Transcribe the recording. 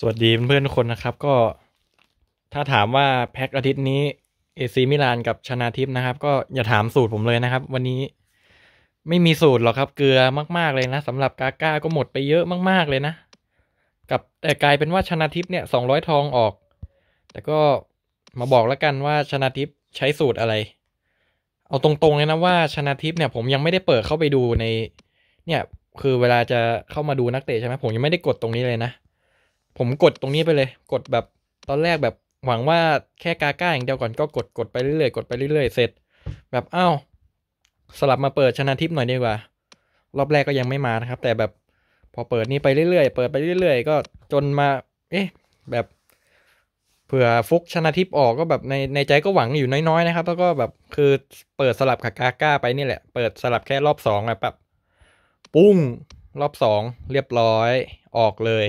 สวัสดีเพื่อนๆทุกคนนะครับ ก็ ถ้าถามว่าแพ็กอาทิตย์นี้ เอซีมิลานกับชนาทิพนะครับ ก็อย่าถามสูตรผมเลยนะครับ วันนี้ไม่มีสูตรหรอกครับ เกลือมากๆเลยนะสำหรับกาก้าก็หมดไปเยอะมากๆเลยนะ กับแต่กลายเป็นว่าชนาทิพเนี่ยสองร้อยทองออก แต่ก็มาบอกแล้วกันว่า ชนาทิพใช้สูตรอะไร เอาตรงๆเลยนะ ว่าชนาทิพเนี่ย ผมยังไม่ได้เปิดเข้าไปดูใน เนี่ย คือเวลาจะเข้ามาดูนักเตะใช่ไหมผมยังไม่ได้กดตรงนี้เลยนะผมกดตรงนี้ไปเลย กดแบบตอนแรกแบบหวังว่าแค่กาก้าอย่าง เดียวก่อนก็กดกดไปเรื่อยๆ กดไปเรื่อยๆ เสร็จ แบบอ้าวสลับมาเปิดชนะทิพย์หน่อยดีกว่า รอบแรกก็ยังไม่มานะครับ แต่แบบพอเปิดนี้ไปเรื่อยๆ เปิดไปเรื่อย ๆ ก็ จนมา เอ๊ะแบบ เผื่อฟุกชนะทิพย์ออกก็แบบในในใจก็หวังอยู่น้อยๆนะครับ แล้วก็แบบคือเปิดสลับกับกาก้า ไปนี่แหละเปิดสลับแค่รอบสองแบบปุ้งรอบสองเรียบร้อยออกเลย